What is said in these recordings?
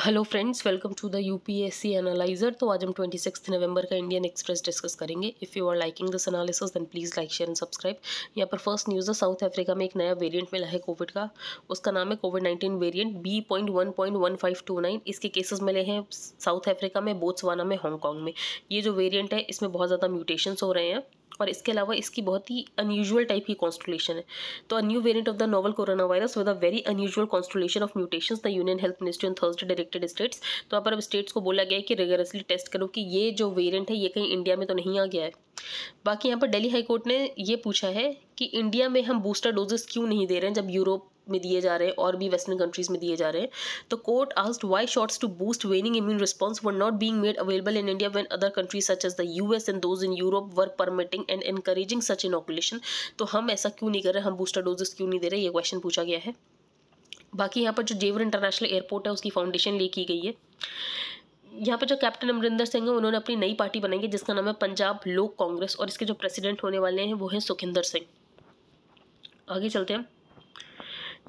Hello friends welcome to the UPSC analyser तो आज हम ट्वेंटी सिक्स नवंबर का इंडियन एक्सप्रेस डिस्कस करेंगे if you are liking this analysis then please like share and subscribe यहाँ पर first news है South Africa में एक नया वेरिएंट मिला है कोविड का उसका नाम है Covid nineteen variant B point one point one five two nine इसके केसेज मिले हैं साउथ अफ्रीका में बोत्सवाना में हांगकॉन्ग में ये जो वेरियंट है इसमें बहुत ज़्यादा म्यूटेशंस हो रहे हैं और इसके अलावा इसकी बहुत ही अनयूजुअल टाइप की कॉन्स्टोलेशन है तो a new variant of the novel corona virus with a very unusual constellation of mutation the union health ministry on Thursday directed states तो वहाँ पर अब स्टेट्स को बोला गया है कि रेगुलसली टेस्ट करो कि ये जो वेरियंट है ये कहीं इंडिया में तो नहीं आ गया है बाकी यहाँ पर डेली हाईकोर्ट ने ये पूछा है कि इंडिया में हम बूस्टर डोजेस क्यों नहीं दे रहे हैं जब यूरोप में दिए जा रहे हैं और भी वेस्टर्न कंट्रीज में दिए जा रहे हैं तो court asked why shots to boost waning immune response were not being made available in India when other countries such as the U S and those in Europe were permitting and encouraging such inoculation तो हम ऐसा क्यों नहीं कर रहे हम booster doses क्यों नहीं दे रहे ये क्वेश्चन पूछा गया है बाकी यहाँ पर जो जेवर इंटरनेशनल एयरपोर्ट है उसकी फाउंडेशन ले की गई है यहाँ पर जो कैप्टन अमरिंदर सिंह है उन्होंने अपनी नई पार्टी बनाई है जिसका नाम है पंजाब लोक कांग्रेस और इसके जो प्रेसिडेंट होने वाले हैं वो हैं सुखिंदर सिंह आगे चलते हैं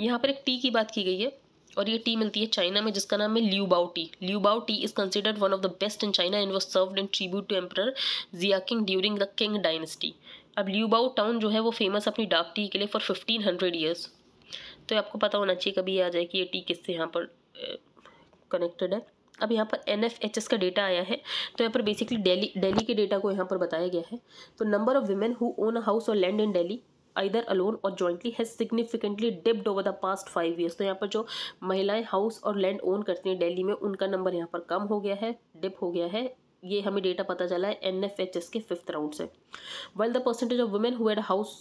यहाँ पर एक टी की बात की गई है और ये टी मिलती है चाइना में जिसका नाम है Liubao tea Liubao tea is considered one of the best in China and was serve in tribute to emperor Jiaqing during the Qing dynasty अब ल्यूबाओ टाउन जो है वो फेमस अपनी डार्क टी के लिए फॉर फिफ्टीन हंड्रेड ईयर्स तो आपको पता होना चाहिए कभी आ जाए कि ये टी किससे यहाँ पर कनेक्टेड है अब यहाँ पर एन एफ एच एस का डेटा आया है तो यहाँ पर बेसिकली डेली डेली के डेटा को यहाँ पर बताया गया है तो number of women who own a house और land in Delhi either alone or jointly has significantly dipped over the past five years तो यहाँ पर जो महिलाएं हाउस और लैंड ओन करती हैं दिल्ली में उनका नंबर यहाँ पर कम हो गया है डिप हो गया है ये हमें डेटा पता चला है एन एफ एच एस के फिफ्थ राउंड से well the percentage of women who'd house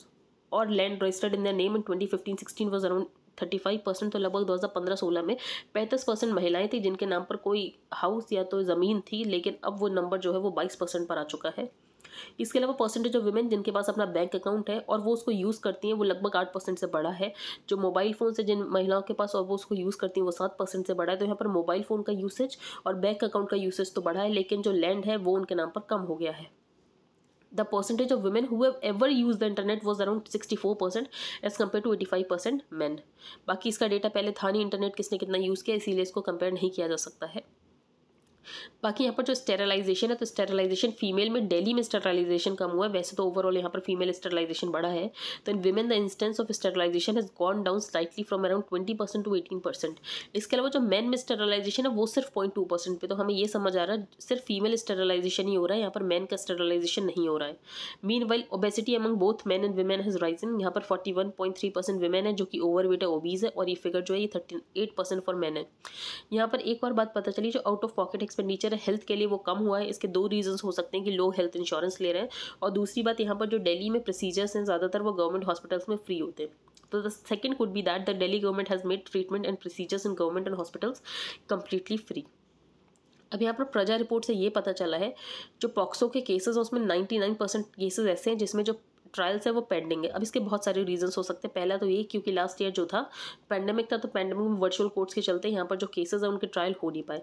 और land registered in the name in twenty fifteen sixteen was around thirty five percent तो लगभग दो हज़ार पंद्रह सोलह में पैंतीस परसेंट महिलाएं थी जिनके नाम पर कोई हाउस या तो ज़मीन थी लेकिन अब वो नंबर जो है वो बाईस परसेंट पर आ चुका है इसके अलावा परसेंटेज ऑफ वुमेन जिनके पास अपना बैंक अकाउंट है और वो उसको यूज़ करती हैं वो लगभग आठ परसेंट से बड़ा है जो मोबाइल फ़ोन से जिन महिलाओं के पास और वो उसको यूज़ करती हैं वो सात परसेंट से बड़ा है तो यहाँ पर मोबाइल फ़ोन का यूसेज और बैंक अकाउंट का यूसेज तो बढ़ा है लेकिन जो लैंड है वो उनके नाम पर कम हो गया है the percentage of the who ever use the internet was around sixty four percent as compare to eighty five percent men बाकी इसका डेटा पहले था नहीं इंटरनेट किसने कितना यूज़ किया इसीलिए इसको कंपेयर नहीं किया जा सकता है बाकी यहाँ पर जो स्टेरलाइजेशन है तो स्टेरलाइजेशन फीमेल में डेली में स्टेरलाइजेशन कम हुआ है वैसे तो ओवरऑल यहाँ पर फीमेल स्टेरलाइजेशन बढ़ा है तो in women the instance of sterilisation has gone down slightly from around twenty percent to eighteen percent इसके अलावा जो मैन में स्टेरलाइजेशन है वो सिर्फ पॉइंट टू परसेंट पे तो हमें यह समझ आ रहा है सिर्फ फीमेल स्टेरलाइजेशन ही हो रहा है यहाँ पर मैन का स्टेरलाइजेशन नहीं हो रहा है meanwhile obesity among both men and women has risen यहाँ पर forty one point three percent women है जो कि ओवर वेट है ओबीज है और ये फिगर जो है ये thirty eight percent for men है यहाँ पर एक और बात पता चली जो आउट ऑफ पॉकेट एक्सपेंडिचर है हेल्थ के लिए वो कम हुआ है इसके दो रीजन हो सकते हैं कि लोग हेल्थ इंश्योरेंस ले रहे हैं और दूसरी बात यहाँ पर जो डेली में प्रोसीजर्स हैं ज़्यादातर वो गवर्नमेंट हॉस्पिटल्स में फ्री होते हैं तो the second could be that the Delhi government has made treatment and procedures in government and hospitals completely free अब यहाँ पर प्रजा रिपोर्ट से ये पता चला है जो पॉक्सो के केसेस हैं उसमें नाइन्टी नाइन परसेंट केसेज ऐसे हैं जिसमें जो ट्रायल्स है वो पेंडिंग है अब इसके बहुत सारे रीजंस हो सकते हैं पहला तो ये क्योंकि लास्ट ईयर जो था पैंडमिक था तो पैंडेमिक में वर्चुअल कोर्ट्स के चलते यहाँ पर जो केसेज है उनके ट्रायल हो नहीं पाए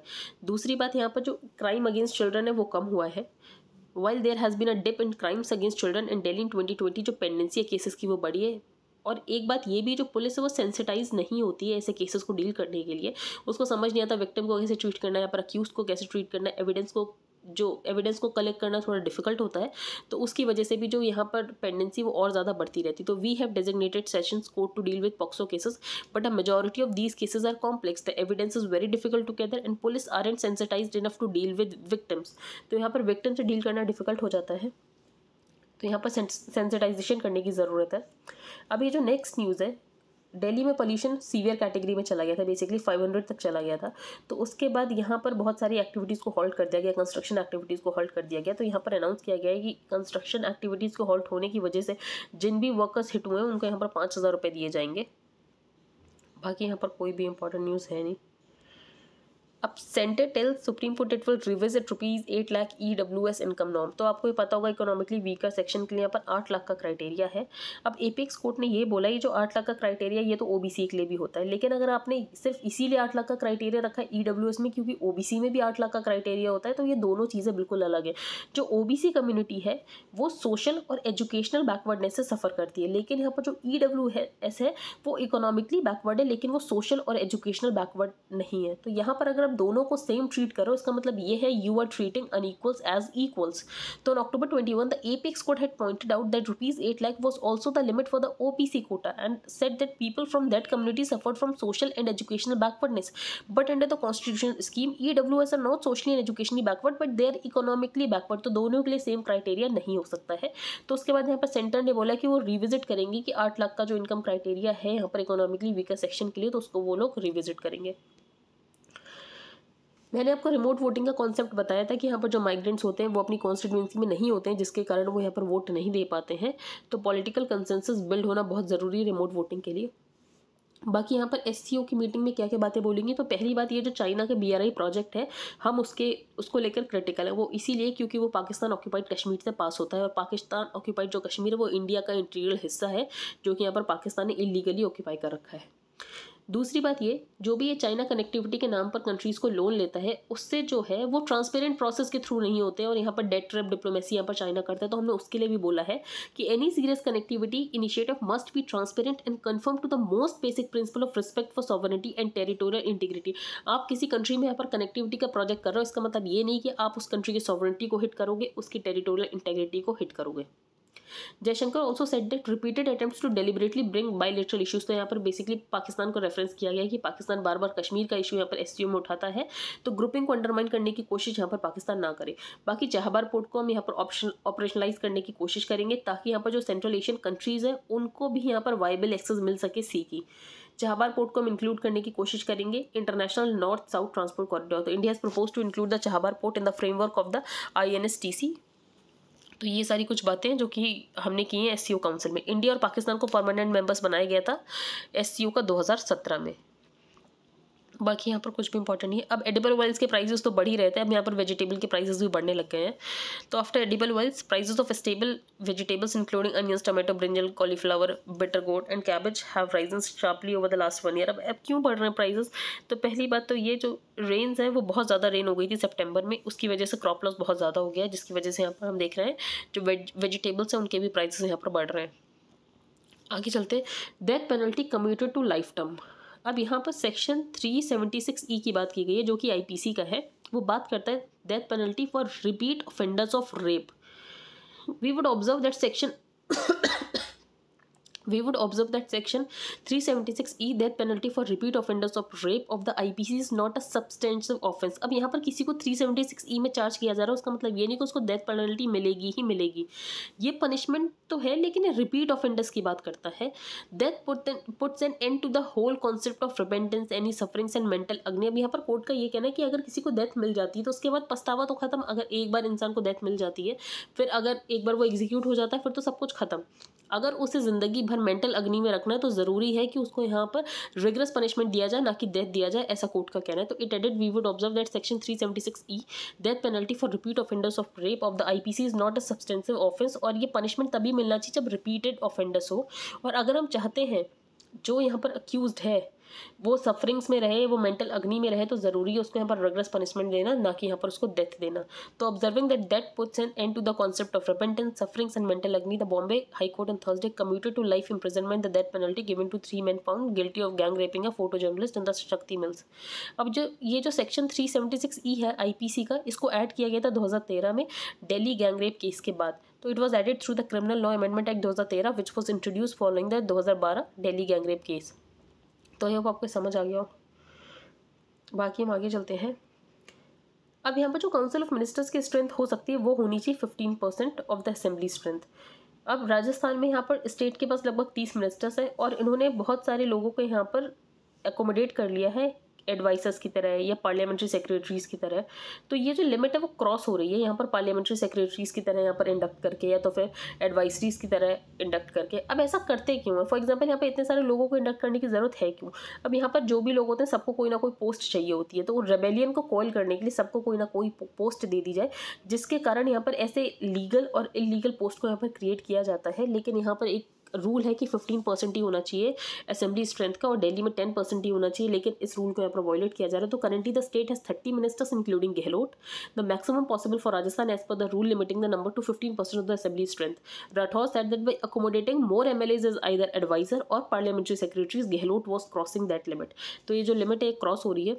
दूसरी बात यहाँ पर जो क्राइम अगेंस्ट चिल्ड्रन है वो कम हुआ है while there has been a dip in crimes against children in Delhi in twenty twenty जो पेंडेंसी है केसेस की वो बढ़ी है और एक बात ये भी जो पुलिस है वो सेंसिटाइज नहीं होती है ऐसे केसेस को डील करने के लिए उसको समझ नहीं आता विक्टिम को कैसे ट्रीट करना है या पर अक्यूज को कैसे ट्रीट करना है एविडेंस को जो एविडेंस को कलेक्ट करना थोड़ा डिफिकल्ट होता है तो उसकी वजह से भी जो यहाँ पर पेंडेंसी वो और ज़्यादा बढ़ती रहती तो we have designated sessions court to deal with POCSO cases but a majority of these cases are complex the evidence is very difficult gather and police are and sensitise enough to deal with victims तो यहाँ पर victim से deal करना difficult हो जाता है तो यहाँ पर सेंसिटाइजेशन करने की ज़रूरत है अब ये जो नेक्स्ट न्यूज़ है दिल्ली में पोल्यूशन सीवियर कैटेगरी में चला गया था बेसिकली 500 तक चला गया था तो उसके बाद यहाँ पर बहुत सारी एक्टिविटीज़ को हॉल्ट कर दिया गया कंस्ट्रक्शन एक्टिविटीज़ को हॉल्ट कर दिया गया तो यहाँ पर अनाउंस किया गया है कि कंस्ट्रक्शन एक्टिविटीज़ को हॉल्ट होने की वजह से जिन भी वर्कर्स हिट हुए हैं उनको यहाँ पर पाँच हज़ार रुपये दिए जाएंगे बाकी यहाँ पर कोई भी इंपॉर्टेंट न्यूज़ है नहीं अब centre tells supreme court it will revisit rupees eight lakh E W S income norm तो आपको ये पता होगा इकोनॉमिकली वीकर सेक्शन के लिए यहाँ पर आठ लाख का क्राइटेरिया है अब एपेक्स कोर्ट ने ये बोला ये जो आठ लाख का क्राइटेरिया ये तो ओ बी सी के लिए भी होता है लेकिन अगर आपने सिर्फ इसीलिए आठ लाख का क्राइटेरिया रखा है ई डब्ल्यू एस में क्योंकि ओ बी सी में भी आठ लाख का क्राइटेरिया होता है तो ये दोनों चीज़ें बिल्कुल अलग है जो ओ बी सी कम्युनिटी है वो सोशल और एजुकेशनल बैकवर्डनेस से सफ़र करती है लेकिन यहाँ पर जो ई डब्ल्यू एस है वो इकोनॉमिकली बैकवर्ड है लेकिन वो सोशल और एजुकेशनल बैकवर्ड नहीं है तो यहाँ पर अगर आप मतलब दोनों को सेम ट्रीट करो इसका मतलब ये है you are treating unequals as equals तो on October twenty one the apex court had pointed out that rupees eight lakh was also the limit for the O B C quota and said that people from that community suffer from social and educational backwardness but under the constitution scheme E W S are not socially and educationally backward but they are economically backward तो दोनों के लिए same criteria नहीं हो सकता है तो उसके बाद यहाँ पर सेंटर ने बोला कि वो रिविजिट करेंगे कि आठ लाख का जो इनकम क्राइटेरिया है यहाँ पर इकोनॉमिकली वीकर सेक्शन के लिए तो उसको वो लोग रिविजिट करेंगे मैंने आपको रिमोट वोटिंग का कॉन्सेप्ट बताया था कि यहाँ पर जो माइग्रेंट्स होते हैं वो अपनी कॉन्स्टिट्यूंसी में नहीं होते हैं जिसके कारण वो यहाँ पर वोट नहीं दे पाते हैं तो पॉलिटिकल कंसेंसस बिल्ड होना बहुत ज़रूरी है रिमोट वोटिंग के लिए बाकी यहाँ पर एस की मीटिंग में क्या क्या बातें बोलेंगी तो पहली बात ये जो चाइना का बी प्रोजेक्ट है हम उसके उसको लेकर क्रिटिकल है वो इसीलिए क्योंकि वो पाकिस्तान ऑक्यूपाइड कश्मीर से पास होता है और पाकिस्तान ऑक्यूपाइड जो कश्मीर है वो इंडिया का इंटीरियर हिस्सा है जो कि यहाँ पर पाकिस्तान ने इलीगली ऑक्यूपाई कर रखा है दूसरी बात ये जो भी ये चाइना कनेक्टिविटी के नाम पर कंट्रीज़ को लोन लेता है उससे जो है वो ट्रांसपेरेंट प्रोसेस के थ्रू नहीं होते और यहाँ पर डेट ट्रैप डिप्लोमेसी यहाँ पर चाइना करता है तो हमने उसके लिए भी बोला है कि any serious connectivity initiative must be transparent and conform to the most basic principle of respect for sovereignty and territorial integrity आप किसी कंट्री में यहाँ पर कनेक्टिविटी का प्रोजेक्ट कर रहे हो इसका मतलब ये नहीं कि आप उस कंट्री की सॉवर्निटी को हिट करोगे उसकी टेरिटोरियल इंटेग्रिटी को हिट करोगे Jaishankar also said that repeated attempt to deliberately bring bilateral issues तो यहाँ पर बेसिकली पाकिस्तान को रेफरेंस किया गया कि पाकिस्तान बार बार कश्मीर का इशू यहाँ पर एस में उठाता है तो ग्रुपिंग को अंडरमाइन करने की कोशिश यहाँ पर पाकिस्तान ना करे बाकी चाहबार पोर्ट को हम यहाँ पर ऑप्शन ऑपरेशनलाइज करने की कोशिश करेंगे ताकि यहाँ पर जो सेंट्रल एशियन कंट्रीज़ हैं उनको भी यहाँ पर वाइबल एक्सेस मिल सके सी की चाहबार पोर्ट को हम इंक्लूड करने की कोशिश करेंगे international north south transport corridor तो India is propose to include the Chabahar port in the framework of the I N S T C तो ये सारी कुछ बातें जो कि हमने की हैं एस काउंसिल में इंडिया और पाकिस्तान को परमानेंट मेंबर्स बनाया गया था एस का दो में बाकी यहाँ पर कुछ भी इंपॉर्टेंट नहीं है अब एडिबल ऑयल्स के प्राइजेस तो बढ़ ही रहते हैं अब यहाँ पर वेजिटेबल के प्राइजेस भी बढ़ने लग गए हैं तो after edible oils prices of stable vegetables including onions tomato brinjal cauliflower bottle gourd and cabbage have risen sharply over the last one year अब अब क्यों बढ़ रहे हैं प्राइजेस तो पहली बात तो ये जो रेन्स है वो बहुत ज़्यादा रेन हो गई थी सेप्टेम्बर में उसकी वजह से क्रॉप लॉस बहुत ज़्यादा हो गया है जिसकी वजह से यहाँ पर हम देख रहे हैं जो वेज वेजिटेबल्स हैं उनके भी प्राइसेस यहाँ पर बढ़ रहे हैं आगे चलते हैं death penalty commuted to life term अब यहाँ पर सेक्शन 376 ई की बात की गई है जो कि आईपीसी का है वो बात करता है death penalty for repeat offenders of rape we would observe that section we would observe that section 376e e, death penalty for repeat offenders of rape of the IPC is not a substantive offense अब यहाँ पर किसी को 376e e में charge किया जा रहा है उसका मतलब ये नहीं कि उसको डेथ पेनल्टी मिलेगी ही मिलेगी ये पनिशमेंट तो है लेकिन रिपीट ऑफेंडर्स की बात करता है death puts an end to the whole concept of repentance any sufferings and mental agony अब यहाँ पर कोर्ट का ये कहना है कि अगर किसी को डेथ मिल जाती है तो उसके बाद पछतावा तो खत्म अगर एक बार इंसान को डेथ मिल जाती है फिर अगर एक बार वो एग्जीक्यूट हो जाता है फिर तो सब कुछ खत्म अगर उसे ज़िंदगी भर अगर मेंटल अग्नि में रखना है तो ज़रूरी है कि उसको यहाँ पर रिगरस पनिशमेंट दिया जाए ना कि डेथ दिया जाए ऐसा कोर्ट का कहना है तो it added we would observe that section three seventy six E death penalty for repeat offenders of rape of the I P C is not a substantive offence और ये पनिशमेंट तभी मिलना चाहिए जब रिपीटेड ऑफेंडर्स हो और अगर हम चाहते हैं जो यहाँ पर अक्यूज है वो सफरिंग्स में रहे वो मेंटल अग्नि में रहे तो ज़रूरी है उसको यहाँ पर रगरस पनिशमेंट देना ना कि यहाँ पर उसको डेथ देना तो observing that death puts an end to the concept of repentance sufferings and mental agony the Bombay high court on Thursday commuted to life imprisonment the death penalty given to three men found guilty of gang raping a photo journalist in the Shakti mills अब जो ये जो section three seventy six E है C का इसको add किया गया था दो हज़ार तेरह में डेली गैंग रेप केस के बाद तो it was added through the criminal law amendment act दो हज़ार तेरह which was introduce following the दो बारह डेली गैंग रेप केस तो आई होप आपको समझ आ गया हो बाकी हम आगे चलते हैं अब यहाँ पर जो काउंसिल ऑफ मिनिस्टर्स की स्ट्रेंथ हो सकती है वो होनी चाहिए fifteen percent of the assembly strength अब राजस्थान में यहाँ पर स्टेट के पास लगभग तीस मिनिस्टर्स हैं और इन्होंने बहुत सारे लोगों को यहाँ पर एकोमोडेट कर लिया है एडवाइसर्स की तरह या पार्लियामेंट्री सेक्रेटरीज की तरह तो ये जो लिमिट है वो क्रॉस हो रही है यहाँ पर पार्लियामेंट्री सेक्रेटरीज की तरह यहाँ पर इंडक्ट करके या तो फिर एडवाइसरीज की तरह इंडक्ट करके अब ऐसा करते क्यों है फॉर एग्जाम्पल यहाँ पर इतने सारे लोगों को इंडक्ट करने की ज़रूरत है क्यों अब यहाँ पर जो भी लोग होते हैं सबको कोई ना कोई पोस्ट चाहिए होती है तो रेबेलियन को कॉल करने के लिए सबको कोई ना कोई पोस्ट दे दी जाए जिसके कारण यहाँ पर ऐसे लीगल और इलीगल पोस्ट को यहाँ पर क्रिएट किया जाता है लेकिन यहाँ पर एक रूल है कि फिफ्टीन परसेंट ही होना चाहिए असेंबली स्ट्रेंथ का और दिल्ली में टेन परसेंट ही होना चाहिए लेकिन इस रूल को यहाँ पर वॉयलेट किया जा रहा है तो currently the state has thirty ministers including Gehlot the maximum possible for Rajasthan as per the rule limiting the number to fifteen percent of the assembly strength Rathore said that by accommodating more M L As as either adviser or parliamentary secretaries Gehlot was crossing that limit तो ये जो limit है cross हो रही है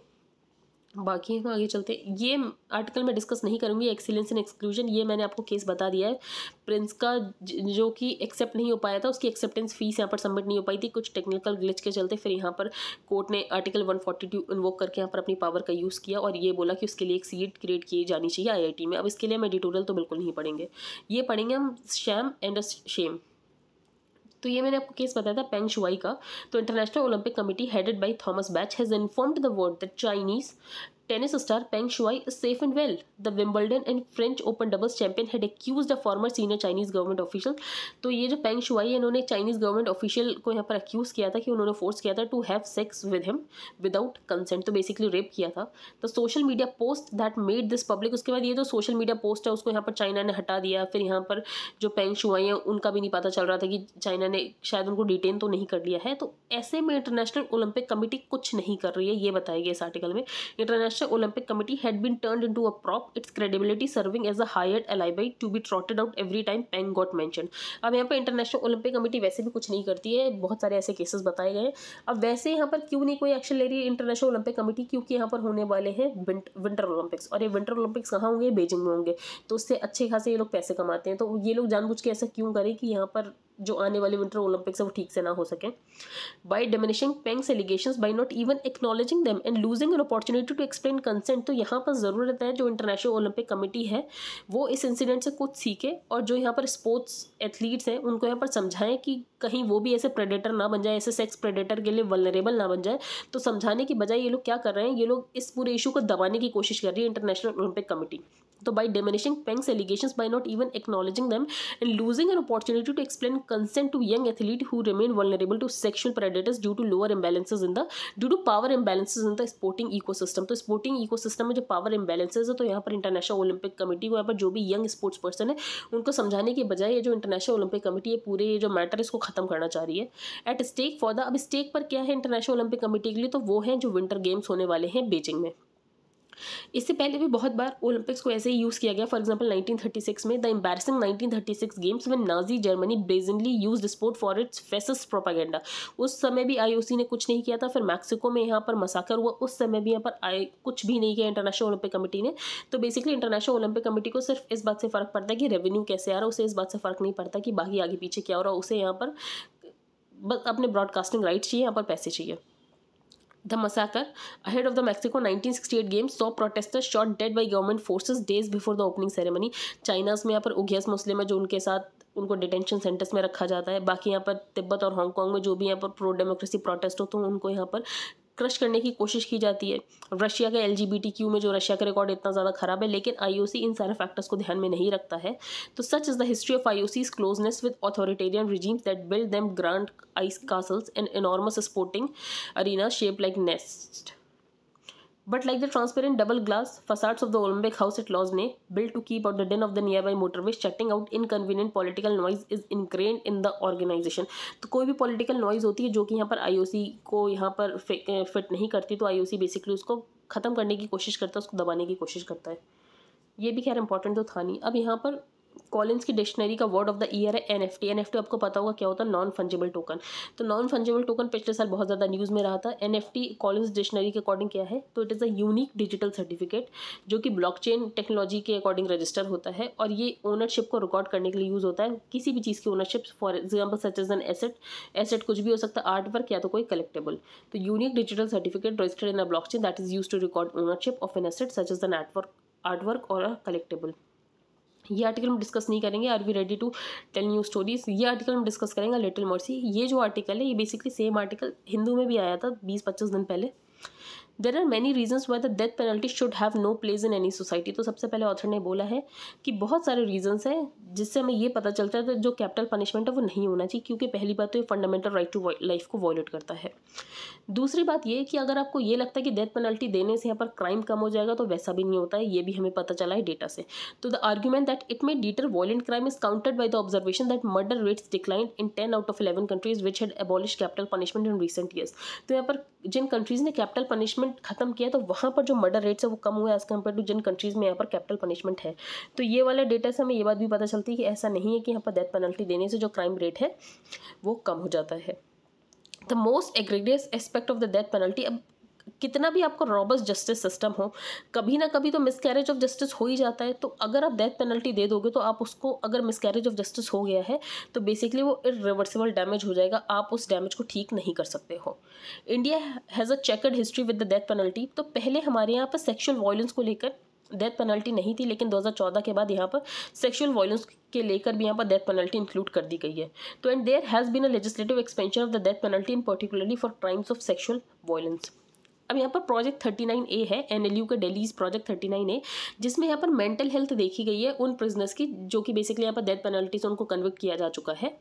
बाकी हम तो आगे चलते हैं ये आर्टिकल मैं डिस्कस नहीं करूँगी एक्सीलेंस एंड एक्सक्लूजन ये मैंने आपको केस बता दिया है प्रिंस का जो कि एक्सेप्ट नहीं हो पाया था उसकी एक्सेप्टेंस फीस यहाँ पर सबमिट नहीं हो पाई थी कुछ टेक्निकल ग्लिच के चलते फिर यहाँ पर कोर्ट ने article one forty two invoke करके यहाँ पर अपनी पावर का यूज़ किया और ये बोला कि उसके लिए एक सीट क्रिएट की जानी चाहिए आई में अब इसके लिए हम एडिटोरियल तो बिल्कुल नहीं पढ़ेंगे ये पढ़ेंगे हम शैम एंड शेम तो ये मैंने आपको केस बताया था पेंग शुआई का तो International Olympic Committee headed by Thomas Bach has informed the world that Chinese tennis star Peng Shuai safe and well the The and French Open doubles champion champion had accused former senior Chinese government official तो ये जो पेंग Shuai है इन्होंने Chinese government official को यहाँ पर accuse किया था कि उन्होंने फोर्स किया था to have sex with him without consent तो बेसिकली रेप किया था the social media post that made this public उसके बाद ये जो सोशल मीडिया पोस्ट है उसको यहाँ पर चाइना ने हटा दिया फिर यहाँ पर जो पेंग शुआई है उनका भी नहीं पता चल रहा था कि चाइना ने शायद उनको डिटेन तो नहीं कर लिया है तो ऐसे में इंटरनेशनल ओलंपिक कमेटी कुछ नहीं कर रही है ये बताया गया इस आर्टिकल में International Russia Olympic Committee had been turned into a prop, its credibility serving as a hired alibi to be trotted out every time Peng got mentioned. अब यहाँ पर International Olympic Committee वैसे भी कुछ नहीं करती है बहुत सारे ऐसे केसेस बताए गए अब वैसे यहाँ पर क्यों नहीं कोई एक्शन ले रही है इंटरनेशनल ओलंपिक कमेटी क्योंकि यहाँ पर होने वाले हैं विंटर ओलंपिक्स और ये विंटर ओलंपिक्स कहाँ होंगे बेजिंग में होंगे तो उससे अच्छे खासे ये लोग पैसे कमाते हैं तो ये लोग जानबूझ के ऐसा क्यों करें कि यहाँ पर जो आने वाले विंटर ओलंपिक्स है वो ठीक से ना हो सके by diminishing Peng's allegation by not even acknowledging them and losing an opportunity to explain consent तो यहाँ पर ज़रूरत है जो इंटरनेशनल ओलंपिक कमेटी है वो इस इंसिडेंट से कुछ सीखे और जो यहाँ पर स्पोर्ट्स एथलीट्स हैं उनको यहाँ पर समझाएं कि कहीं वो भी ऐसे प्रेडेटर ना बन जाए ऐसे सेक्स प्रेडेटर के लिए वलरेबल ना बन जाए तो समझाने की बजाय ये लोग क्या कर रहे हैं ये लोग इस पूरे इशू को दबाने की कोशिश कर रही है इंटरनेशनल ओलंपिक कमेटी तो by diminishing Peng's allegation by not even acknowledging them and losing an opportunity to explain consent to young athlete who remain vulnerable to sexual predators due to lower imbalances in the due to power imbalances in the sporting ecosystem तो sporting ecosystem में जो power imbalances है तो यहाँ पर international Olympic committee को यहाँ पर जो भी यंग स्पोर्ट्स पर्सन है उनको समझाने के बजाय जो इंटरनेशनल ओलंपिक कमेटी है पूरे ये जो मैटर इसको खत्म करना चाह रही है एट स्टेक फॉर द अब स्टेक पर क्या है इंटरनेशनल ओलंपिक कमेटी के लिए तो वो है जो विंटर गेम्स होने वाले हैं बीजिंग में इससे पहले भी बहुत बार ओलंपिक्स को ऐसे ही यूज़ किया गया for example nineteen thirty six में the embarrassing nineteen thirty six games में Nazi Germany brazenly use sport for its fascist propaganda उस समय भी सी ने कुछ नहीं किया था फिर मैक्सिको में यहाँ पर मसाकर हुआ उस समय भी यहाँ पर आई कुछ भी नहीं किया इंटरनेशनल ओलंपिक कमेटी ने तो बेसिकली इंटरनेशनल ओलंपिक कमेटी को सिर्फ इस बात से फ़र्क पड़ता है कि रेवेन्यू कैसे आ रहा है उसे इस बात से फ़र्क नहीं पड़ता कि बाकी आगे पीछे क्या हो रहा है उसे यहाँ पर बस अपने ब्रॉडकास्टिंग राइट्स चाहिए यहाँ पर पैसे चाहिए The massacre ahead of the Mexico 1968 games saw protesters shot dead by government forces days before the opening ceremony. China's में यहाँ पर उघियस मुस्लिम है जो उनके साथ उनको डिटेंशन सेंटर्स में रखा जाता है बाकी यहाँ पर तिब्बत और हांगकांग में जो भी यहाँ पर प्रो डेमोक्रेसी प्रोटेस्ट होते हैं उनको यहाँ पर क्रश करने की कोशिश की जाती है रशिया के एल में जो रशिया का रिकॉर्ड इतना ज़्यादा खराब है लेकिन आई इन सारे फैक्टर्स को ध्यान में नहीं रखता है तो such is the history of I closeness with authoritarian regimes that build them grand ice castles and enormous sporting arena shape like nest but like the transparent double glass facades of the Olympic House it Lausanne built to keep out the din of the nearby motor which shutting out inconvenient political noise is ingrained in the organisation तो कोई भी political noise होती है जो कि यहाँ पर आई ओ सी को यहाँ पर फिट नहीं करती तो आई ओ सी बेसिकली उसको खत्म करने की कोशिश करता है उसको दबाने की कोशिश करता है ये भी खैर इंपॉर्टेंट तो था नहीं अब यहाँ पर कॉलिन्स की डिक्शनरी का वर्ड ऑफ द ईयर है N F T N F T आपको पता होगा क्या होता है नॉन फंजेबल टोकन तो नॉन फंजेबल टोकन पिछले साल बहुत ज़्यादा न्यूज़ में रहा था N F T Collins dictionary के अकॉर्डिंग क्या है तो it is a unique digital certificate जो कि ब्लॉक चेन टेक्नोलॉजी के अकॉर्डिंग रजिस्टर होता है और ये ओनरशिप को रिकॉर्ड करने के लिए यूज़ होता है किसी भी चीज़ की ownership for example such as an asset asset कुछ भी हो सकता है आर्ट वर्क या तो कोई कलेक्टेबल तो unique digital certificate registered in a blockchain that is use to record ownership of an asset such as an artwork or a collectible ये आर्टिकल हम डिस्कस नहीं करेंगे are we ready to tell new stories ये article हम discuss करेंगे little more ये जो article है ये बेसिकली सेम आर्टिकल हिंदू में भी आया था बीस पच्चीस दिन पहले there are many reasons why the death penalty should have no place in any society तो सबसे पहले ऑथर ने बोला है कि बहुत सारे रीजन्स हैं जिससे हमें ये पता चलता है कि जो कैपिटल पनिशमेंट है वो नहीं होना चाहिए क्योंकि पहली बात तो ये फंडामेंटल राइट टू लाइफ को वॉयलेट करता है दूसरी बात ये कि अगर आपको ये लगता है कि डेथ पेनल्टी देने से यहाँ पर क्राइम कम हो जाएगा तो वैसा भी नहीं होता है ये भी हमें पता चला है डेटा से तो the argument that it may deter violent crime is counted by the observation that murder rates decline in ten out of eleven countries which had abolish capital punishment in recent years तो यहाँ पर जिन countries ने capital punishment ख़त्म किया तो वहाँ पर जो मर्डर रेट्स है वो कम हुआ एज़ कम्पेयर टू जिन कंट्रीज़ में यहाँ पर कैपिटल पनिशमेंट है तो ये वाला डेटा से हमें ये बात भी पता चलती है कि ऐसा नहीं है कि यहाँ पर डेथ पेनल्टी देने से जो क्राइम रेट है वो कम हो जाता है the most egregious aspect of the death penalty अब कितना भी आपको रॉबस्ट जस्टिस सिस्टम हो कभी ना कभी तो मिसकैरेज ऑफ जस्टिस हो ही जाता है तो अगर आप डेथ पेनल्टी दे दोगे तो आप उसको अगर मिसकैरेज ऑफ जस्टिस हो गया है तो बेसिकली वो इरिवर्सिबल डैमेज हो जाएगा आप उस डैमेज को ठीक नहीं कर सकते हो India has a chequered history with the death penalty तो पहले हमारे यहाँ पर सेक्शुअल वायलेंस को लेकर डेथ पेनल्टी नहीं थी लेकिन 2014 के बाद यहाँ पर सेक्सुअल वायलेंस के लेकर भी यहाँ पर डेथ पेनल्टी इंक्लूड कर दी गई है तो and there has been a legislative expansion of the death penalty in particularly for crimes of sexual violence अब यहाँ पर प्रोजेक्ट थर्टी नाइन ए है एन एल यू का Delhi's project thirty nine A जिसमें यहाँ पर मेंटल हेल्थ देखी गई है उन प्रिजनर्स की जो कि बेसिकली यहाँ पर डेथ पेनल्टी से उनको कन्विक्ट किया जा चुका है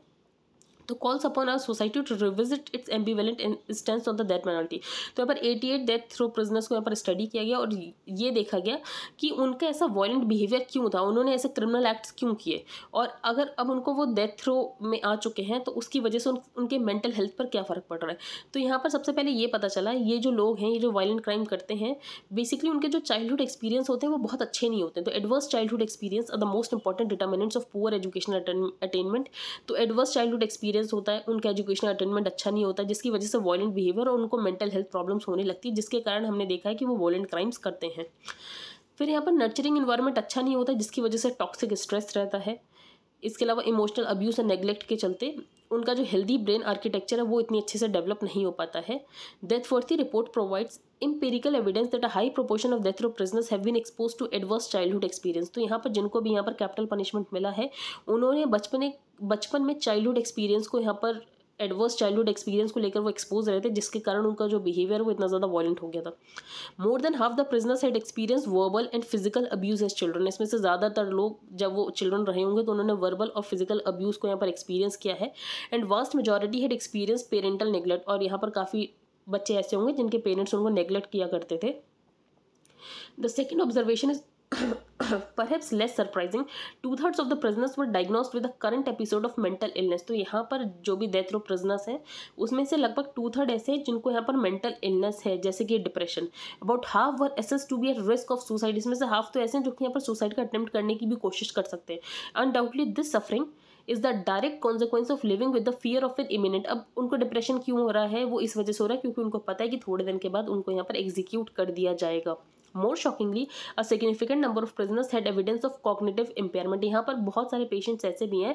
तो calls upon our society to revisit its ambivalent instance of the death penalty तो यहाँ पर eighty eight death row prisoners को यहाँ पर स्टडी किया गया और ये देखा गया कि उनका ऐसा वायलेंट बिहेवियर क्यों था उन्होंने ऐसे क्रिमिनल एक्ट्स क्यों किए और अगर अब उनको वो डेथ थ्रो में आ चुके हैं तो उसकी वजह से उन, उनके मेंटल हेल्थ पर क्या फ़र्क पड़ रहा है तो यहाँ पर सबसे पहले ये पता चला ये जो लोग हैं ये जो वायलेंट क्राइम करते हैं बेसिकली उनके जो चाइल्डहुड एक्सपीरियंस होते हैं वो बहुत अच्छे नहीं होते तो adverse childhood experience are the most important determinants of poor education attainment तो एडवर्स चाइल्डहुड एक्सपीरियंस टीचर्स होता है उनका एजुकेशन अटेंडमेंट अच्छा नहीं होता जिसकी वजह से वॉयेंट बिहेवियर और उनको मेंटल हेल्थ प्रॉब्लम्स होने लगती है जिसके कारण हमने देखा है कि वो वॉयेंट क्राइम्स करते हैं फिर यहाँ पर नर्चरिंग इन्वायरमेंट अच्छा नहीं होता जिसकी वजह से टॉक्सिक स्ट्रेस रहता है इसके अलावा इमोशनल अब्यूज़ और नेग्लेक्ट के चलते उनका जो हेल्दी ब्रेन आर्किटेक्चर है वो इतनी अच्छे से डेवलप नहीं हो पाता है deathworthy report provides empirical evidence that a high proportion of death of prisoners have been expose to adverse childhood experience तो यहाँ पर जिनको भी यहाँ पर कैपिटल पनिशमेंट मिला है उन्होंने बचपने बचपन में चाइल्डहुड एक्सपीरियंस को यहाँ पर एडवर्स चाइल्डहुड एक्सपीरियंस को लेकर वो एक्सपोज रहे थे जिसके कारण उनका जो बिहेवियर वो इतना ज़्यादा वायलेंट हो गया था more than half the prisoners had experience verbal and physical abuse as children इसमें से ज़्यादातर लोग जब वो चिल्ड्रन रहे होंगे तो उन्होंने वर्बल और फिजिकल अब्यूज़ को यहाँ पर एक्सपीरियंस किया है and vast majority had experience parental neglect और यहाँ पर काफ़ी बच्चे ऐसे होंगे जिनके पेरेंट्स उनको नेग्लेक्ट किया करते थे the second observation is perhaps less surprising two thirds of the prisoners were diagnose with a current episode of mental illness तो यहाँ पर जो भी डेथ रो प्रिजनर्स हैं उसमें से लगभग टू थर्ड ऐसे हैं जिनको यहाँ पर मेंटल इलनेस है जैसे कि depression about half were assess to be at risk of suicide इसमें से हाफ तो ऐसे हैं जो कि यहाँ पर सुसाइड का अटैम्प्ट करने की भी कोशिश कर सकते हैं undoubtedly this suffering is the direct consequence of living with the fear of an imminent अब उनको डिप्रेशन क्यों हो रहा है वो इस वजह से हो रहा है क्योंकि उनको पता है कि थोड़े दिन के बाद उनको यहाँ पर एग्जीक्यूट कर दिया जाएगा more shockingly a significant number of prisoners had evidence of cognitive impairment यहाँ पर बहुत सारे पेशेंट्स ऐसे भी हैं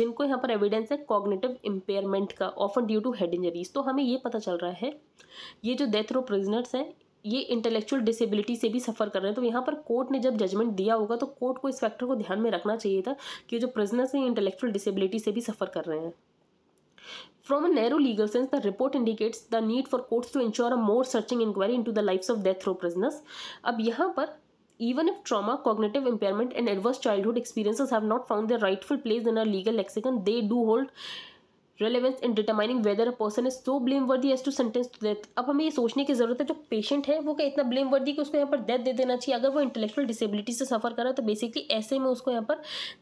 जिनको यहाँ पर एविडेंस है कॉग्नेटिव इम्पेयरमेंट का often due to head injuries तो हमें ये पता चल रहा है ये जो डेथ रो प्रिजनर्स हैं ये इंटेलेक्चुअल डिसेबिलिटी से भी सफ़र कर रहे हैं तो यहाँ पर कोर्ट ने जब जजमेंट दिया होगा तो कोर्ट को इस फैक्टर को ध्यान में रखना चाहिए था कि जो प्रिजनर्स हैं इंटेलेक्चुअल डिसेबिलिटी से भी सफ़र कर रहे हैं From a narrow legal sense, the report indicates the need for courts to ensure a more searching inquiry into the lives of death row prisoners. अब यहाँ पर even if trauma, cognitive impairment, and adverse childhood experiences have not found their rightful place in our legal lexicon, they do hold relevance in determining whether a person is so blameworthy as to sentence to death अब हमें ये सोचने की जरूरत है जो patient है वो क्या इतना ब्लेम वर्दी कि उसको यहाँ पर डेथ दे देना चाहिए अगर वो इंटेलेक्चुअल डिसेबिलिटी से सफर करा तो बेसिकली ऐसे में उसको यहाँ पर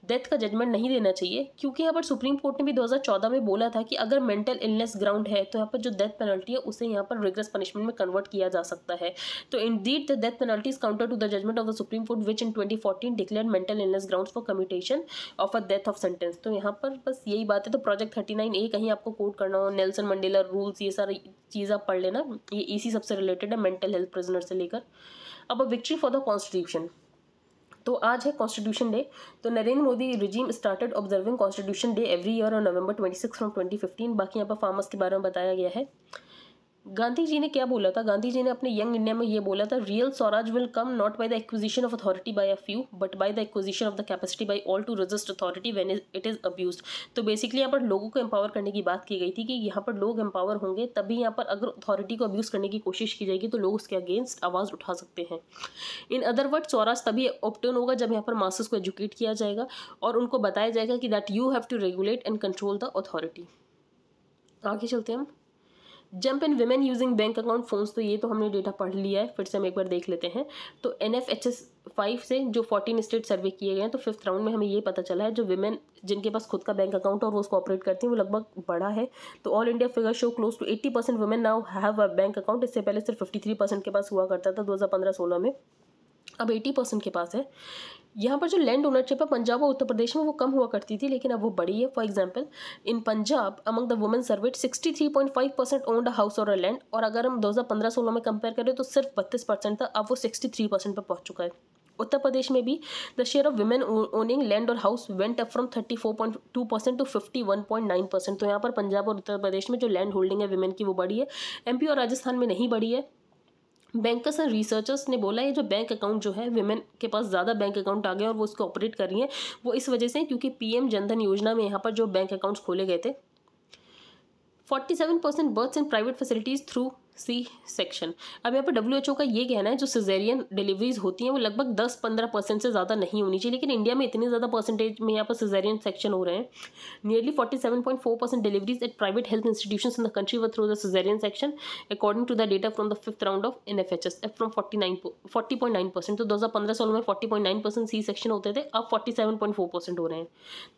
डेथ का जजमेंट नहीं देना चाहिए क्योंकि यहाँ पर सुप्रीम कोर्ट ने भी चौदह में बोला था कि अगर मेंटल इलनेस ग्राउंड है तो यहाँ पर जो डेथ पेनल्टी है उसे यहाँ पर रिग्रेस पनिशमेंट में कन्वर्ट किया जा सकता है तो indeed the death penalty is counter to the judgement of the Supreme Court which in twenty fourteen declare mental illness ground for commutation of a death of sentence तो यहाँ पर बस यही बात है तो प्रोजेक्ट थर्टी नाइन चाहिए कहीं आपको कोट करना हो नेल्सन मंडेला रूल्स ये सारी चीज़ आप पढ़ लेना ये इसी सबसे रिलेटेड है मेंटल हेल्थ प्रिजनर से लेकर अब विक्ट्री फॉर द कॉन्स्टिट्यूशन तो आज है कॉन्स्टिट्यूशन डे तो Narendra Modi regime started observing Constitution Day every year और November twenty six from twenty fifteen बाकी यहाँ पर फार्मर्स के बारे में बताया गया है गांधी जी ने क्या बोला था गांधी जी ने अपने यंग इंडिया में ये बोला था real swaraj will come not by the acquisition of authority by a few but by the acquisition of the capacity by all to resist authority when it is abuse तो बेसिकली यहाँ पर लोगों को empower करने की बात की गई थी कि यहाँ पर लोग एम्पावर होंगे तभी यहाँ पर अगर अथॉरिटी को अब्यूज़ करने की कोशिश की जाएगी तो लोग उसके अगेंस्ट आवाज़ उठा सकते हैं इन अदर वर्ड स्वराज तभी ऑप्टेन होगा जब यहाँ पर मास्टर्स को एजुकेट किया जाएगा और उनको बताया जाएगा कि that you have to regulate and control the authority आगे चलते हैं हम jump in women using bank account phones तो ये तो हमने डेटा पढ़ लिया है फिर से हम एक बार देख लेते हैं तो N F H S five से जो फोर्टीन स्टेट सर्वे किए गए हैं तो फिफ्थ राउंड में हमें ये पता चला है जो वेमेन जिनके पास खुद का बैंक अकाउंट और वो उसको ऑपरेट करती हैं वो लगभग बड़ा है तो all India figure show close to eighty percent women now have a bank account इससे पहले सिर्फ फिफ्टी थ्री परसेंट के पास हुआ करता था दो हज़ार पंद्रह सोलह में अब एटी परसेंट के पास है यहाँ पर जो लैंड ओनरशिप है पंजाब और उत्तर प्रदेश में वो कम हुआ करती थी लेकिन अब वो बढ़ी है for example in Punjab among the women surveyed 63.5 percent owned house और लैंड और अगर हम 2015-16 में कंपेयर करें तो सिर्फ बत्तीस परसेंट था अब वो 63 परसेंट पर पहुँच चुका है उत्तर प्रदेश में भी the share of women owning land और house went up from 34.2 percent to 51.9 percent तो यहाँ पर पंजाब और उत्तर प्रदेश में जो लैंड होल्डिंग है वुमेन की वो बढ़ी है एमपी और राजस्थान में नहीं बढ़ी है बैंकर्स और रिसर्चर्स ने बोला ये जो बैंक अकाउंट जो है वेमेन के पास ज़्यादा बैंक अकाउंट आ गए और वो उसको ऑपरेट कर रही हैं वो इस वजह से क्योंकि पीएम जनधन योजना में यहाँ पर जो बैंक अकाउंट्स खोले गए थे 47 percent births in private facilities through C section अब यहाँ पर डब्ल्यू एच ओ का ये कहना है जो सिजेरियन डिलीवरीज होती हैं वो लगभग दस पंद्रह परसेंट से ज़्यादा नहीं होनी चाहिए लेकिन इंडिया में इतनी ज़्यादा परसेंटेज में यहाँ पर सिजेरियन सेक्शन हो रहे हैं nearly forty seven point four percent deliveries at private health institution in the country were through the caesarean section according to the data from the fifth round of N F H S from forty nine forty point nine percent तो दो हज़ार पंद्रह सालों में forty point nine percent C section होते थे अब forty seven point four percent हो रहे हैं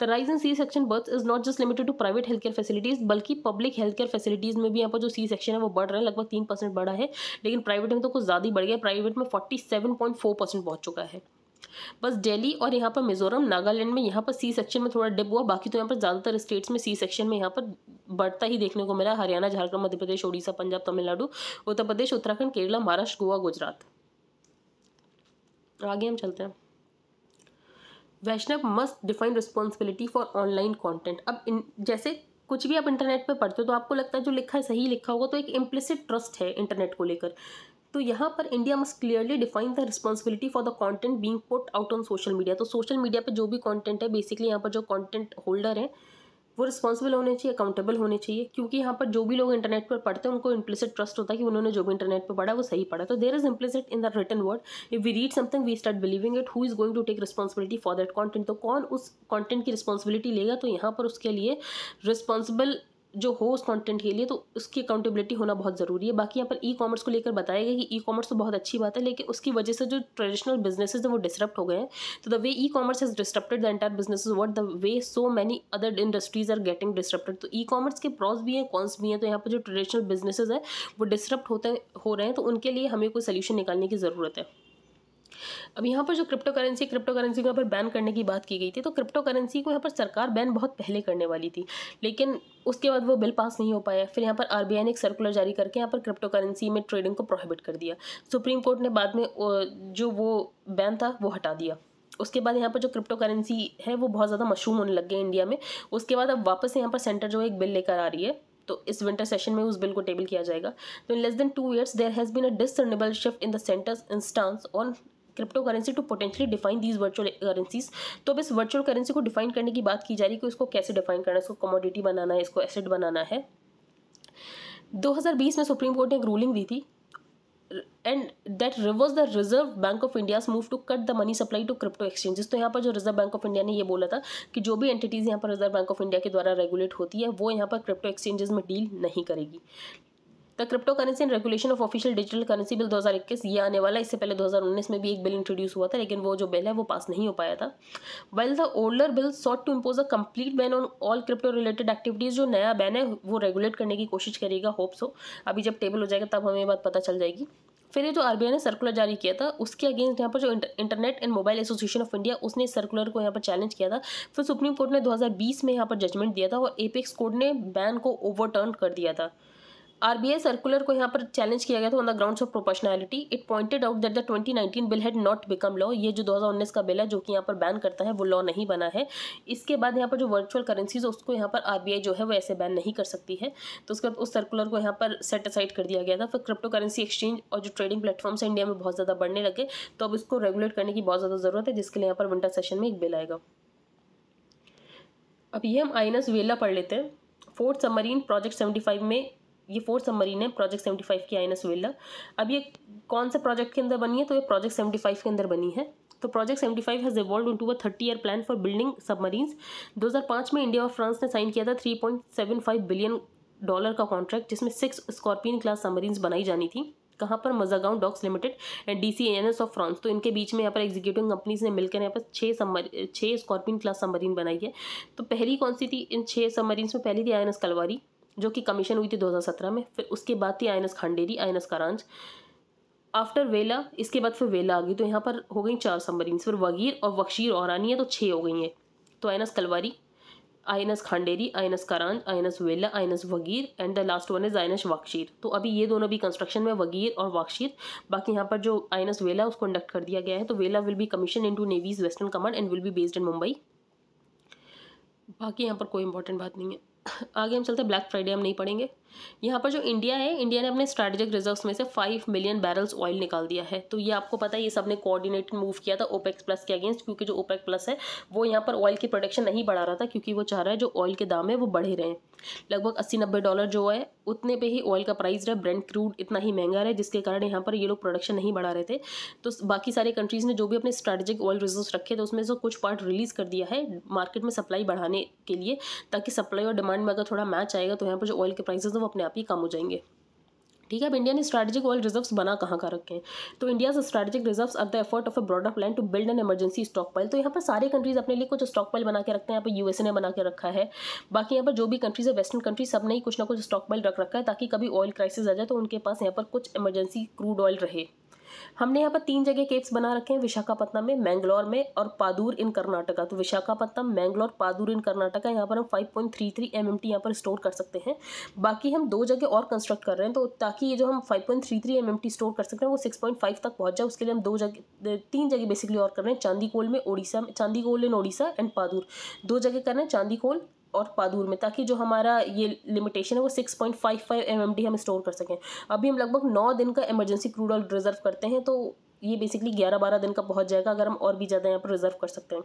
the rise in C section birth is not just limited to private health care facilities बल्कि पब्लिक हेल्थ केयर फैसिलिटीज़ में भी यहाँ पर जो सी सेक्शन है वो बढ़ रहे हैं लगभग पॉइंट तीन परसेंट बढ़ा है लेकिन प्राइवेट में तो कुछ ज़्यादा ही बढ़ गया प्राइवेट में forty seven point four percent पहुँच चुका है बस दिल्ली और यहाँ पर मिजोरम नागालैंड में यहाँ पर सी सेक्शन में थोड़ा डिप हुआ बाकी तो यहाँ पर ज़्यादातर स्टेट्स में सी सेक्शन में यहाँ पर बढ़ता ही देखने को मिला हरियाणा झारखंड मध्य प्रदेश उड़ीसा पंजाब तमिलनाडु उत्तर प्रदेश उत्तराखंड केरला महाराष्ट्र गोवा गुजरात आगे हम चलते हैं Vaishnaw must define responsibility for online content अब इन जैसे कुछ भी आप इंटरनेट पे पढ़ते हो तो आपको लगता है जो लिखा है सही लिखा होगा तो एक इम्प्लिसिट ट्रस्ट है इंटरनेट को लेकर तो यहाँ पर India must clearly define the responsibility for the content being put out on social media तो सोशल मीडिया पर जो भी कॉन्टेंट है बेसिकली यहाँ पर जो कॉन्टेंट होल्डर है वो रिस्पॉन्सिबल होने चाहिए अकाउंटेबल होने चाहिए क्योंकि यहाँ पर जो भी लोग इंटरनेट पर पढ़ते हैं उनको इम्प्लिसिट ट्रस्ट होता है कि उन्होंने जो भी इंटरनेट पर पढ़ा वो सही पढ़ा तो there is implicit in the written word if we read something we start believing it who is going to take responsibility for that content तो कौन उस कॉन्टेंट की रिस्पॉन्सिबिलिटी लेगा तो यहाँ पर उसके लिए रिस्पॉन्सिबल जो हो उस कंटेंट के लिए तो उसकी अकाउंटेबिलिटी होना बहुत ज़रूरी है बाकी यहाँ पर ई कॉमर्स को लेकर बताया गया कि ई कॉमर्स तो बहुत अच्छी बात है लेकिन उसकी वजह से जो ट्रेडिशनल बिजनेस है वो डिस्टरप्ट हो गए हैं तो the way e commerce has disrupted the entire business what the way so many other industries are getting disrupted तो ई कॉमर्स के प्रॉस भी हैं कॉन्स भी हैं तो यहाँ पर जो ट्रेडिशनल बिजनेसेज है वो डिस्टरप्ट होते हो रहे हैं तो उनके लिए हमें कोई सोल्यूशन निकालने की ज़रूरत है अब यहाँ पर जो क्रिप्टो करेंसी क्रिप्टो करेंसी को यहाँ पर बैन करने की बात की गई थी तो क्रिप्टो करेंसी को यहाँ पर सरकार बैन बहुत पहले करने वाली थी लेकिन उसके बाद वो बिल पास नहीं हो पाया फिर यहाँ पर आरबीआई ने एक सर्कुलर जारी करके यहाँ पर क्रिप्टो करेंसी में ट्रेडिंग को प्रोहिबिट कर दिया सुप्रीम कोर्ट ने बाद में जो वो बैन था वो हटा दिया उसके बाद यहाँ पर जो क्रिप्टो करेंसी है वो बहुत ज़्यादा मशहूर होने लग गए इंडिया में उसके बाद अब वापस यहाँ पर सेंटर जो एक बिल लेकर आ रही है तो इस विंटर सेशन में उस बिल को टेबल किया जाएगा तो in less than two years there has been a discernible shift in the centre's instance on cryptocurrency to potentially define these virtual currencies तो अब इस वर्चुअल करेंसी को डिफाइन करने की बात की जा रही है कि उसको कैसे डिफाइन करना है इसको कमोडिटी बनाना है इसको एसेट बनाना है 2020 में सुप्रीम कोर्ट ने एक रूलिंग दी थी and that reverse the Reserve Bank of India move to cut the money supply to crypto exchanges तो यहाँ पर जो रिजर्व बैंक ऑफ इंडिया ने ये बोला था कि जो भी एंटिटीज़ यहाँ पर रिजर्व बैंक ऑफ इंडिया के द्वारा रेगुलेट होती है वो यहाँ पर क्रिप्टो एक्सचेंजेस में डील नहीं करेगी the cryptocurrency and regulation of official digital currency bill 2021 ये आने वाला इससे पहले 2019 में भी एक बिल इंट्रोड्यूस हुआ था लेकिन वो जो बिल है वो पास नहीं हो पाया था well the older bill sought to impose a complete ban on all crypto related activities जो नया बैन है वो रेगुलेट करने की कोशिश करेगा होप सो अभी जब टेबल हो जाएगा तब हमें बात पता चल जाएगी फिर ये जो आरबीआई ने सर्कुलर जारी किया था उसके अगेंस्ट यहाँ पर जो Internet and Mobile Association of India उसने इस सर्कुलर को यहाँ पर चैलेंज किया था फिर सुप्रीम कोर्ट ने 2020 में यहाँ पर जजमेंट दिया था और एपेक्स कोर्ट ने बैन को ओवरटर्न कर दिया था आर बी आई सर्कुलर को यहाँ पर चैलेंज किया गया था on the grounds of proportionality it pointed out that the 2019 bill had not become law ये जो 2019 का बिल है जो कि यहाँ पर बैन करता है वो लॉ नहीं बना है इसके बाद यहाँ पर जो वर्चुअल करेंसीज उसको यहाँ पर आर बी आई जो है वो ऐसे बैन नहीं कर सकती है तो उसके बाद उस सर्कुलर को यहाँ पर सेट असाइड कर दिया गया था फिर क्रिप्टो करेंसी एक्सचेंज और जो ट्रेडिंग प्लेटफॉर्म्स हैं इंडिया में बहुत ज़्यादा बढ़ने लगे तो अब इसको रेगुलेट करने की बहुत ज़्यादा ज़रूरत है जिसके लिए यहाँ पर विंटर सेशन में एक बिल आएगा अब ये हम आई एन एस वेला पढ़ लेते हैं fourth submarine project seventy five में ये फोर्थ सबमरीन है प्रोजेक्ट सेवेंटी फाइव की आई एन एस वेल्ला अब ये कौन से प्रोजेक्ट के अंदर बनी है तो ये प्रोजेक्ट सेवेंटी फाइव के अंदर बनी है तो project seventy five has evolve to a thirty year plan for building submarines पाँच में इंडिया और फ्रांस ने साइन किया था three point seven five billion dollar का कॉन्ट्रैक्ट जिसमें सिक्स स्कॉर्पियन क्लास सबमरीन्स बनाई जानी थी कहाँ पर Mazagon Docks Limited and D C N S of France तो इनके बीच में यहाँ पर एग्जीक्यूटिव कंपनीज ने मिलकर यहाँ पर छः समर छः स्कॉर्पियन क्लास सबमरीन बनाई है तो पहली कौन सी थी इन छः सबमरीन्स में पहली थी आई एन एस कलवारी जो कि कमीशन हुई थी 2017 में फिर उसके बाद थी I N Khanderi I N Karanj after Vela इसके बाद फिर वेला आ गई तो यहाँ पर हो गई चार सबमरीन फिर वगीर और वक्शीर और आनी है तो छः हो गई हैं तो I Kalvari I N Khanderi I N Karanj I N Vela I N Vagir and the last one is I N Vagsheer तो अभी ये दोनों भी कंस्ट्रक्शन में वगीर और वक्शीर बाकी यहाँ पर जो आई एन वेला उसको कंडक्ट कर दिया गया है तो Vela will be commission into navy's western command and will be based in Mumbai बाकी यहाँ पर कोई इंपॉर्टेंट बात नहीं है आगे हम चलते हैं ब्लैक फ्राइडे हम नहीं पढ़ेंगे यहाँ पर जो इंडिया है इंडिया ने अपने स्ट्रेटेजिक रिजर्व्स में से फाइव मिलियन बैरल्स ऑयल निकाल दिया है तो ये आपको पता है ये सब ने कोऑर्डिनेटेड मूव किया था ओपेक्स प्लस के अगेंस्ट क्योंकि जो ओपेक प्लस है वो यहाँ पर ऑयल की प्रोडक्शन नहीं बढ़ा रहा था क्योंकि वो चाह रहा है जो ऑयल के दाम है वो बढ़े रहें लगभग अस्सी नब्बे डॉलर जो है उतने पे ही ऑयल का प्राइस रहा ब्रेंड क्रूड इतना ही महंगा रहा जिसके कारण यहाँ पर ये लोग प्रोडक्शन नहीं बढ़ा रहे थे तो बाकी सारे कंट्रीज़ ने जो भी अपने स्ट्रैटेजिक ऑयल रिजर्व रखे थे उसमें से कुछ पार्ट रिलीज़ कर दिया है मार्केट में सप्लाई बढ़ाने के लिए ताकि सप्लाई और डिमांड में अगर थोड़ा मैच आएगा तो यहाँ पर जो ऑयल के प्राइस हैं वो अपने आप ही कम हो जाएंगे ठीक है अब इंडिया ने स्ट्रेटेजिक ऑयल रिजर्व्स बना कहाँ का रखे हैं तो India strategic reserves are the effort of a broader plan to build an emergency stockpile तो यहाँ पर सारे कंट्रीज अपने लिए कुछ स्टॉक पाइल बना के रखते हैं यहाँ पर यूएसए ने बना के रखा है बाकी यहाँ पर जो भी कंट्रीज है वेस्टर्न कंट्री सब ने ही कुछ ना कुछ स्टॉक पाइल रख रखा है ताकि कभी ऑयल क्राइसिस आ जाए तो उनके पास यहाँ पर कुछ एमरजेंसी क्रूड ऑयल रहे हमने यहाँ पर तीन जगह केव्स बना रखे हैं विशाखापत्तनम में मैंगलोर में और पादूर इन कर्नाटका तो विशाखापत्तनम मैंगलोर पादूर इन कर्नाटका यहाँ पर हम 5.33 पॉइंट थ्री mm यहाँ पर स्टोर कर सकते हैं बाकी हम दो जगह और कंस्ट्रक्ट कर रहे हैं तो ताकि ये जो हम 5.33 पॉइंट mm स्टोर कर सकते हैं वो 6.5 तक पहुँच जाए उसके लिए हम दो जगह तीन जगह बेसिकली और कर रहे हैं चांदी कोल में ओडिशा में चांदी कोल इन ओडिशा एंड पादूर दो जगह कर रहे हैं चांदी कोल और पादूर में ताकि जो हमारा ये लिमिटेशन है वो six point five five M M D हम स्टोर कर सकें अभी हम लगभग नौ दिन का इमरजेंसी क्रूड ऑयल रिजर्व करते हैं तो ये बेसिकली ग्यारह बारह दिन का पहुंच जाएगा अगर हम और भी ज़्यादा यहाँ पर रिजर्व कर सकते हैं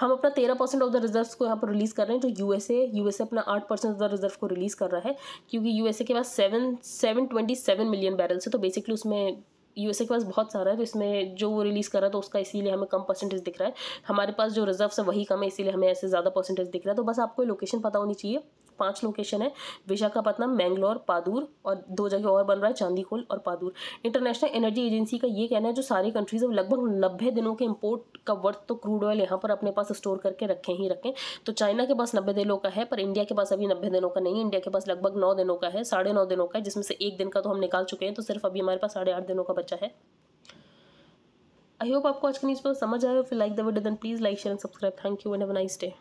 हम अपना तेरह परसेंट ऑफ द रिजर्व को यहाँ पर रिलीज़ कर रहे हैं जो यू एस एस ए अपना आठ परसेंट ऑफ द रिजर्व को रिलीज़ कर रहा है क्योंकि ए के पास seven seven twenty seven million barrels है तो बेसिकली उसमें यूएसए के पास बहुत सारा है तो इसमें जो वो रिलीज़ कर रहा है तो उसका इसीलिए हमें कम परसेंटेज दिख रहा है हमारे पास जो रिजर्व है वही कम है इसीलिए हमें ऐसे ज़्यादा परसेंटेज दिख रहा है तो बस आपको लोकेशन पता होनी चाहिए पांच लोकेशन है विशाखापट्टनम मैंगलोर पादूर और दो जगह और बन रहा है चांदीखोल और पादूर इंटरनेशनल एनर्जी एजेंसी का ये कहना है जो सारी कंट्रीज अब लगभग नब्बे दिनों के इम्पोर्ट का वर्थ तो क्रूड ऑयल यहाँ पर अपने पास स्टोर करके रखें ही रखें तो चाइना के पास नब्बे दिनों का है पर इंडिया के पास अभी नब्बे दिनों का नहीं इंडिया के पास लगभग नौ दिनों का है साढ़े नौ दिनों का है जिसमें से एक दिन का तो हम निकाल चुके हैं तो सिर्फ अभी हमारे पास साढ़े आठ दिनों का बचा है आई होप आपको आज के न्यूज़ पर समझ आए हो फिर like the video then please like share and subscribe thank you and have nice day